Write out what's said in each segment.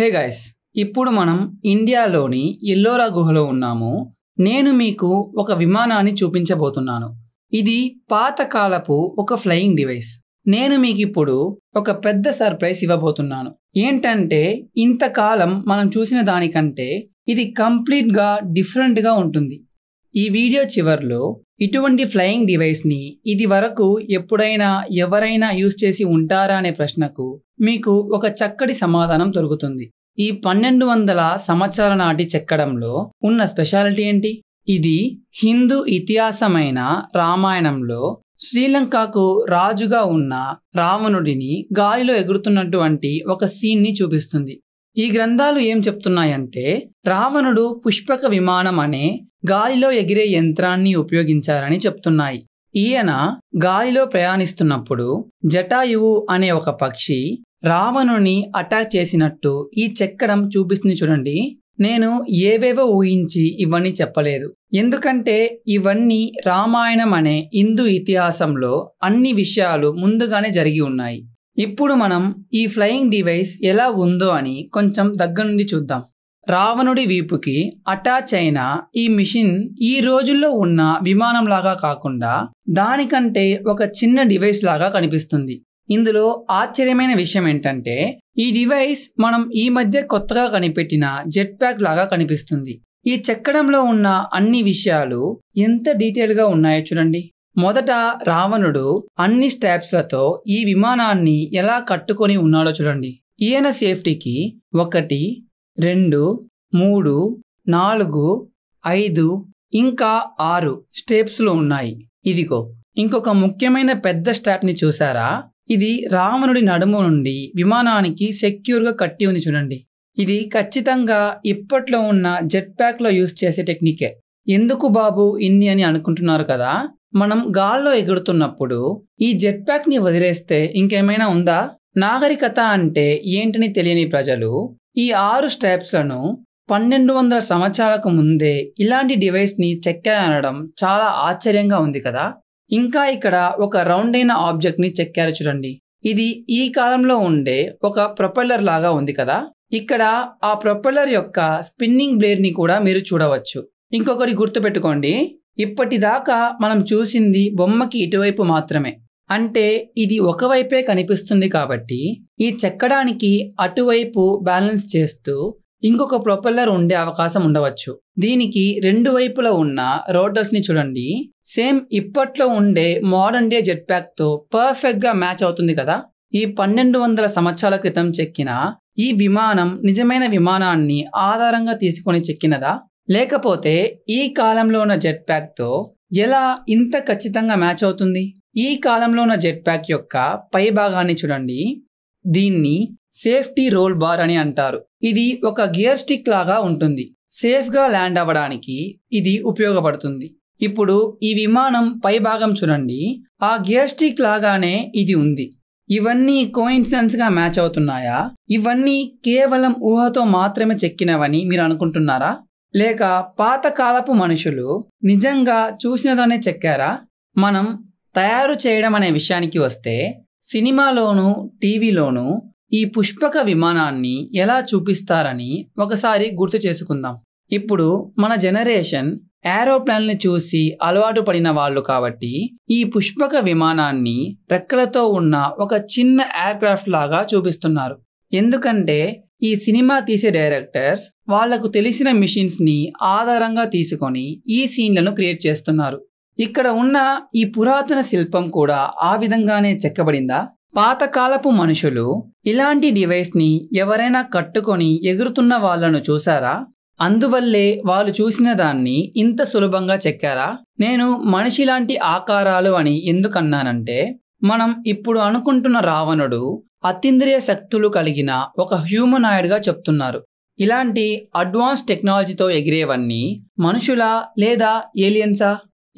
hey guys ఇప్పుడు మనం ఇండియాలోని ఎల్లోరా గుహలో ఉన్నాము నేను మీకు ఒక విమానాన్ని చూపించబోతున్నాను ఇది పాతకాలపు ఒక ఫ్లయింగ్ డివైస్ నేను మీకు ఇప్పుడు ఒక పెద్ద సర్ప్రైజ్ ఇవ్వబోతున్నాను ఏంటంటే ఇంతకాలం మనం చూసిన దానికంటే ఇది కంప్లీట్గా డిఫరెంట్గా ఉంటుంది ఈ వీడియో చివరిలో ఇటువంటి ఫ్లయింగ్ డివైస్ని ఇది వరకు ఎప్పుడైనా ఎవరైనా యూజ్ చేసి ఉంటారా అనే ప్రశ్నకు మీకు ఒక చక్కటి సమాధానం దొరుకుతుంది ఈ పన్నెండు వందల సంవత్సరాల నాటి చెక్కడంలో ఉన్న స్పెషాలిటీ ఏంటి ఇది హిందూ ఇతిహాసమైన రామాయణంలో శ్రీలంకకు రాజుగా ఉన్న రావణుడిని గాలిలో ఎగురుతున్నటువంటి ఒక సీన్ని చూపిస్తుంది ఈ గ్రంథాలు ఏం చెప్తున్నాయంటే రావణుడు పుష్పక విమానం అనే గాలిలో ఎగిరే యంత్రాన్ని ఉపయోగించారని చెప్తున్నాయి ఈయన గాలిలో ప్రయాణిస్తున్నప్పుడు జటాయువు అనే ఒక పక్షి రావణుని అటాక్ చేసినట్టు ఈ చెక్కడం చూపిస్తుంది చూడండి నేను ఏవేవో ఊహించి ఇవన్నీ చెప్పలేదు ఎందుకంటే ఇవన్నీ రామాయణం అనే హిందూ ఇతిహాసంలో అన్ని విషయాలు ముందుగానే జరిగి ఉన్నాయి ఇప్పుడు మనం ఈ ఫ్లయింగ్ డివైస్ ఎలా ఉందో అని కొంచెం దగ్గర నుండి చూద్దాం రావణుడి వీపుకి అటాచ్ అయిన ఈ మిషన్ ఈ రోజుల్లో ఉన్న విమానంలాగా కాకుండా దానికంటే ఒక చిన్న డివైస్ లాగా కనిపిస్తుంది ఇందులో ఆశ్చర్యమైన విషయం ఏంటంటే ఈ డివైస్ మనం ఈ మధ్య కొత్తగా కనిపెట్టిన జెట్ ప్యాక్ లాగా కనిపిస్తుంది ఈ చెక్కడంలో ఉన్న అన్ని విషయాలు ఎంత డీటెయిల్గా ఉన్నాయో చూడండి మొదట రావణుడు అన్ని స్టాప్స్లతో ఈ విమానాన్ని ఎలా కట్టుకొని ఉన్నాడో చూడండి ఈయన సేఫ్టీకి ఒకటి రెండు మూడు నాలుగు ఐదు ఇంకా ఆరు స్టెప్స్లు ఉన్నాయి ఇదిగో ఇంకొక ముఖ్యమైన పెద్ద స్టాప్ని చూసారా ఇది రావణుడి నడుము నుండి విమానానికి సెక్యూర్గా కట్టి ఉంది చూడండి ఇది ఖచ్చితంగా ఇప్పట్లో ఉన్న జెట్ ప్యాక్లో యూజ్ చేసే టెక్నికే ఎందుకు బాబు ఇన్ని అని అనుకుంటున్నారు కదా మనం గాల్లో ఎగురుతున్నప్పుడు ఈ జెట్ ప్యాక్ని వదిలేస్తే ఇంకేమైనా ఉందా నాగరికత అంటే ఏంటని తెలియని ప్రజలు ఈ ఆరు స్టెప్స్లను పన్నెండు వందల సంవత్సరాలకు ముందే ఇలాంటి డివైస్ని చెక్కారనడం చాలా ఆశ్చర్యంగా ఉంది కదా ఇంకా ఇక్కడ ఒక రౌండ్ అయిన ఆబ్జెక్ట్ని చెక్కారు చూడండి ఇది ఈ కాలంలో ఉండే ఒక ప్రొపెల్లర్ లాగా ఉంది కదా ఇక్కడ ఆ ప్రొపెల్లర్ యొక్క స్పిన్నింగ్ బ్లేడ్ని కూడా మీరు చూడవచ్చు ఇంకొకటి గుర్తుపెట్టుకోండి ఇప్పటిదాకా మనం చూసింది బొమ్మకి ఇటువైపు మాత్రమే అంటే ఇది ఒకవైపే కనిపిస్తుంది కాబట్టి ఈ చెక్కడానికి అటువైపు బ్యాలెన్స్ చేస్తూ ఇంకొక ప్రొపెల్లర్ ఉండే అవకాశం ఉండవచ్చు దీనికి రెండు వైపులా ఉన్న ని చూడండి సేమ్ ఇప్పట్లో ఉండే మోడర్న్ డే జెట్ ప్యాక్తో పర్ఫెక్ట్గా మ్యాచ్ అవుతుంది కదా ఈ పన్నెండు వందల సంవత్సరాల క్రితం చెక్కిన ఈ విమానం నిజమైన విమానాన్ని ఆధారంగా తీసుకొని చెక్కినదా లేకపోతే ఈ కాలంలో ఉన్న జెట్ ప్యాక్తో ఎలా ఇంత ఖచ్చితంగా మ్యాచ్ అవుతుంది ఈ కాలంలో ఉన్న జెట్ ప్యాక్ యొక్క పై భాగాన్ని చూడండి దీన్ని సేఫ్టీ రోల్ బార్ అని అంటారు ఇది ఒక గియర్ స్టిక్ లాగా ఉంటుంది సేఫ్గా ల్యాండ్ అవ్వడానికి ఇది ఉపయోగపడుతుంది ఇప్పుడు ఈ విమానం పై భాగం చూడండి ఆ గియర్ స్టిక్ లాగానే ఇది ఉంది ఇవన్నీ గా మ్యాచ్ అవుతున్నాయా ఇవన్నీ కేవలం ఊహతో మాత్రమే చెక్కినవని మీరు అనుకుంటున్నారా లేక పాతకాలపు మనుషులు నిజంగా చూసినదానే చెక్కారా మనం తయారు చేయడం అనే విషయానికి వస్తే సినిమాలోను టీవీలోను ఈ పుష్పక విమానాన్ని ఎలా చూపిస్తారని ఒకసారి గుర్తు చేసుకుందాం ఇప్పుడు మన జనరేషన్ ఏరోప్లేన్ని చూసి అలవాటు పడిన వాళ్ళు కాబట్టి ఈ పుష్పక విమానాన్ని రెక్కలతో ఉన్న ఒక చిన్న ఎయిర్క్రాఫ్ట్ లాగా చూపిస్తున్నారు ఎందుకంటే ఈ సినిమా తీసే డైరెక్టర్స్ వాళ్లకు తెలిసిన మిషన్స్ని ఆధారంగా తీసుకొని ఈ సీన్లను క్రియేట్ చేస్తున్నారు ఇక్కడ ఉన్న ఈ పురాతన శిల్పం కూడా ఆ విధంగానే చెక్కబడిందా పాతకాలపు మనుషులు ఇలాంటి డివైస్ని ఎవరైనా కట్టుకొని ఎగురుతున్న వాళ్లను చూసారా అందువల్లే వాళ్ళు చూసిన దాన్ని ఇంత సులభంగా చెక్కారా నేను మనిషి లాంటి ఆకారాలు అని ఎందుకన్నానంటే మనం ఇప్పుడు అనుకుంటున్న రావణుడు అతీంద్రియ శక్తులు కలిగిన ఒక హ్యూమనాయిడ్గా చెప్తున్నారు ఇలాంటి అడ్వాన్స్ టెక్నాలజీతో ఎగిరేవన్నీ మనుషులా లేదా ఏలియన్సా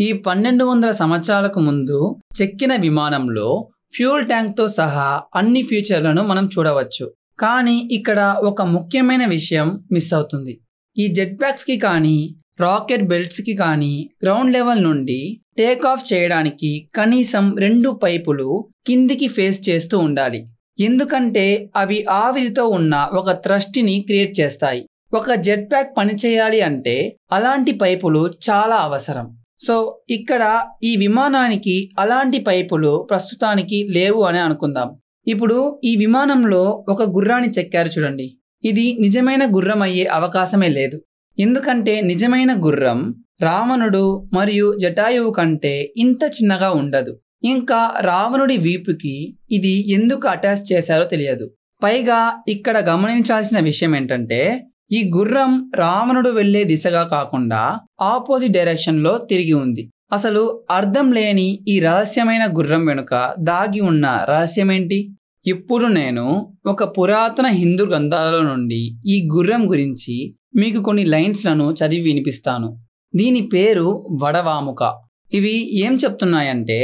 ఈ పన్నెండు వందల సంవత్సరాలకు ముందు చెక్కిన విమానంలో ఫ్యూల్ ట్యాంక్తో సహా అన్ని ఫ్యూచర్లను మనం చూడవచ్చు కానీ ఇక్కడ ఒక ముఖ్యమైన విషయం మిస్ అవుతుంది ఈ జెట్ ప్యాక్స్కి కానీ రాకెట్ బెల్ట్స్కి కానీ గ్రౌండ్ లెవెల్ నుండి టేక్ ఆఫ్ చేయడానికి కనీసం రెండు పైపులు కిందికి ఫేస్ చేస్తూ ఉండాలి ఎందుకంటే అవి ఆవిరితో ఉన్న ఒక త్రష్టిని క్రియేట్ చేస్తాయి ఒక జెట్ ప్యాక్ పనిచేయాలి అంటే అలాంటి పైపులు చాలా అవసరం సో ఇక్కడ ఈ విమానానికి అలాంటి పైపులు ప్రస్తుతానికి లేవు అని అనుకుందాం ఇప్పుడు ఈ విమానంలో ఒక గుర్రాన్ని చెక్కారు చూడండి ఇది నిజమైన గుర్రం అయ్యే అవకాశమే లేదు ఎందుకంటే నిజమైన గుర్రం రావణుడు మరియు జటాయువు కంటే ఇంత చిన్నగా ఉండదు ఇంకా రావణుడి వీపుకి ఇది ఎందుకు అటాచ్ చేశారో తెలియదు పైగా ఇక్కడ గమనించాల్సిన విషయం ఏంటంటే ఈ గుర్రం రావణుడు వెళ్లే దిశగా కాకుండా ఆపోజిట్ డైరెక్షన్లో తిరిగి ఉంది అసలు అర్థం లేని ఈ రహస్యమైన గుర్రం వెనుక దాగి ఉన్న రహస్యమేంటి ఇప్పుడు నేను ఒక పురాతన హిందూ గ్రంథాల నుండి ఈ గుర్రం గురించి మీకు కొన్ని లైన్స్లను చదివి వినిపిస్తాను దీని పేరు వడవాముక ఇవి ఏం చెప్తున్నాయంటే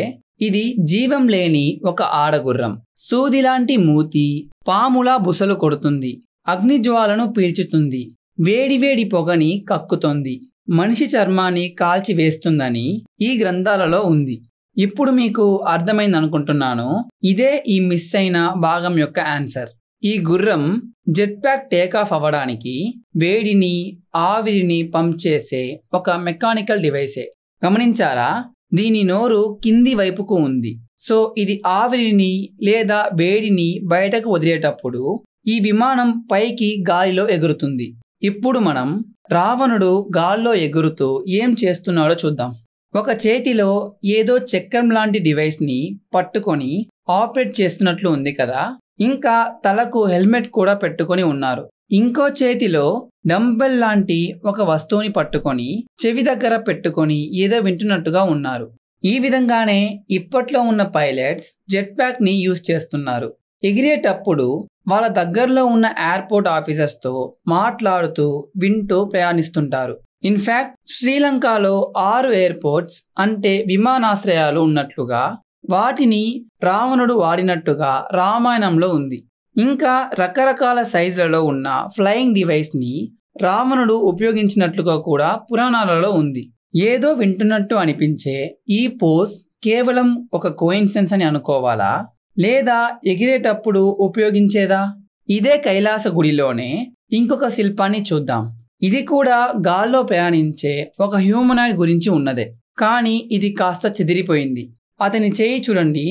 ఇది జీవం లేని ఒక ఆడగుర్రం సూదిలాంటి మూతి పాములా బుసలు కొడుతుంది అగ్నిజ్వాలను పీల్చుతుంది వేడివేడి పొగని కక్కుతోంది మనిషి చర్మాన్ని కాల్చివేస్తుందని ఈ గ్రంథాలలో ఉంది ఇప్పుడు మీకు అర్థమైందనుకుంటున్నాను ఇదే ఈ మిస్ అయిన భాగం యొక్క ఆన్సర్ ఈ గుర్రం జెట్ ప్యాక్ టేకాఫ్ అవ్వడానికి వేడిని ఆవిరిని పంప్ చేసే ఒక మెకానికల్ డివైసే గమనించారా దీని నోరు కింది వైపుకు ఉంది సో ఇది ఆవిరిని లేదా వేడిని బయటకు వదిలేటప్పుడు ఈ విమానం పైకి గాలిలో ఎగురుతుంది ఇప్పుడు మనం రావణుడు గాల్లో ఎగురుతూ ఏం చేస్తున్నాడో చూద్దాం ఒక చేతిలో ఏదో చక్రం లాంటి డివైస్ని పట్టుకొని ఆపరేట్ చేస్తున్నట్లు ఉంది కదా ఇంకా తలకు హెల్మెట్ కూడా పెట్టుకొని ఉన్నారు ఇంకో చేతిలో డంబెల్ లాంటి ఒక వస్తువుని పట్టుకొని చెవి దగ్గర పెట్టుకొని ఏదో వింటున్నట్టుగా ఉన్నారు ఈ విధంగానే ఇప్పట్లో ఉన్న పైలట్స్ జెట్ ప్యాక్ని యూజ్ చేస్తున్నారు ఎగిరేటప్పుడు వాళ్ళ దగ్గరలో ఉన్న ఎయిర్పోర్ట్ తో మాట్లాడుతూ వింటూ ప్రయాణిస్తుంటారు ఇన్ఫ్యాక్ట్ శ్రీలంకలో ఆరు ఎయిర్పోర్ట్స్ అంటే విమానాశ్రయాలు ఉన్నట్లుగా వాటిని రావణుడు వాడినట్టుగా రామాయణంలో ఉంది ఇంకా రకరకాల సైజులలో ఉన్న ఫ్లయింగ్ డివైస్ని రావణుడు ఉపయోగించినట్లుగా కూడా పురాణాలలో ఉంది ఏదో వింటున్నట్టు అనిపించే ఈ పోజ్ కేవలం ఒక కోయిన్సెన్స్ అని అనుకోవాలా లేదా ఎగిరేటప్పుడు ఉపయోగించేదా ఇదే కైలాస గుడిలోనే ఇంకొక శిల్పాన్ని చూద్దాం ఇది కూడా గాల్లో ప్రయాణించే ఒక హ్యూమనాయిడ్ గురించి ఉన్నదే కానీ ఇది కాస్త చెదిరిపోయింది అతని చేయి చూడండి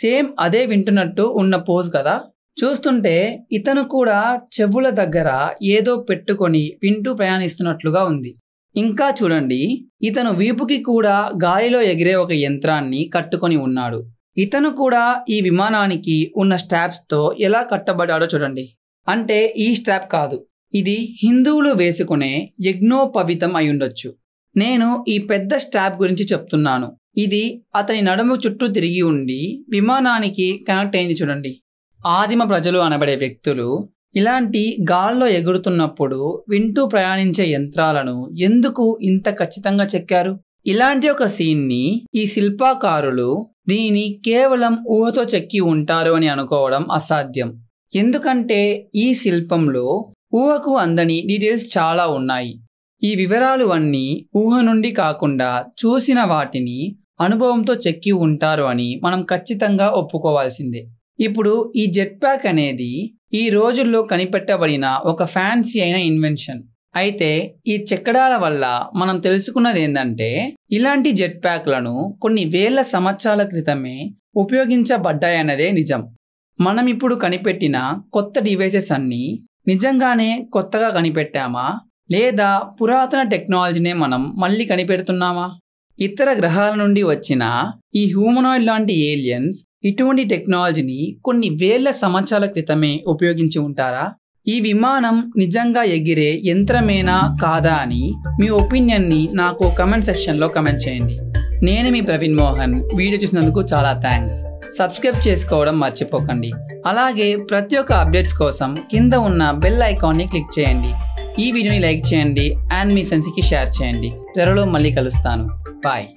సేమ్ అదే వింటున్నట్టు ఉన్న పోజ్ కదా చూస్తుంటే ఇతను కూడా చెవుల దగ్గర ఏదో పెట్టుకొని వింటూ ప్రయాణిస్తున్నట్లుగా ఉంది ఇంకా చూడండి ఇతను వీపుకి కూడా గాలిలో ఎగిరే ఒక యంత్రాన్ని కట్టుకొని ఉన్నాడు ఇతను కూడా ఈ విమానానికి ఉన్న స్ట్రాప్స్తో ఎలా కట్టబడ్డాడో చూడండి అంటే ఈ స్ట్రాప్ కాదు ఇది హిందువులు వేసుకునే యజ్ఞోపవితం అయి ఉండొచ్చు నేను ఈ పెద్ద స్ట్రాప్ గురించి చెప్తున్నాను ఇది అతని నడుము చుట్టూ తిరిగి ఉండి విమానానికి కనెక్ట్ అయింది చూడండి ఆదిమ ప్రజలు అనబడే వ్యక్తులు ఇలాంటి గాల్లో ఎగురుతున్నప్పుడు వింటూ ప్రయాణించే యంత్రాలను ఎందుకు ఇంత ఖచ్చితంగా చెక్కారు ఇలాంటి ఒక సీన్ని ఈ శిల్పాకారులు దీనిని కేవలం ఊహతో చెక్కి ఉంటారు అని అనుకోవడం అసాధ్యం ఎందుకంటే ఈ శిల్పంలో ఊహకు అందని డీటెయిల్స్ చాలా ఉన్నాయి ఈ వివరాలు అన్నీ ఊహ నుండి కాకుండా చూసిన వాటిని అనుభవంతో చెక్కి ఉంటారు అని మనం ఖచ్చితంగా ఒప్పుకోవాల్సిందే ఇప్పుడు ఈ జెట్ ప్యాక్ అనేది ఈ రోజుల్లో కనిపెట్టబడిన ఒక ఫ్యాన్సీ అయిన ఇన్వెన్షన్ అయితే ఈ చెక్కడాల వల్ల మనం తెలుసుకున్నది ఏంటంటే ఇలాంటి జెట్ ప్యాక్లను కొన్ని వేల సంవత్సరాల క్రితమే ఉపయోగించబడ్డాయన్నదే నిజం మనం ఇప్పుడు కనిపెట్టిన కొత్త డివైసెస్ అన్నీ నిజంగానే కొత్తగా కనిపెట్టామా లేదా పురాతన టెక్నాలజీనే మనం మళ్ళీ కనిపెడుతున్నామా ఇతర గ్రహాల నుండి వచ్చిన ఈ హ్యూమనాయిడ్ లాంటి ఏలియన్స్ ఇటువంటి టెక్నాలజీని కొన్ని వేల సంవత్సరాల క్రితమే ఉపయోగించి ఉంటారా ఈ విమానం నిజంగా ఎగిరే యంత్రమేనా కాదా అని మీ ఒపీనియన్ని నాకు కమెంట్ సెక్షన్లో కమెంట్ చేయండి నేను మీ ప్రవీణ్ మోహన్ వీడియో చూసినందుకు చాలా థ్యాంక్స్ సబ్స్క్రైబ్ చేసుకోవడం మర్చిపోకండి అలాగే ప్రతి ఒక్క అప్డేట్స్ కోసం కింద ఉన్న బెల్ ఐకాన్ని క్లిక్ చేయండి ఈ వీడియోని లైక్ చేయండి అండ్ మీ ఫ్రెండ్స్కి షేర్ చేయండి త్వరలో మళ్ళీ కలుస్తాను బాయ్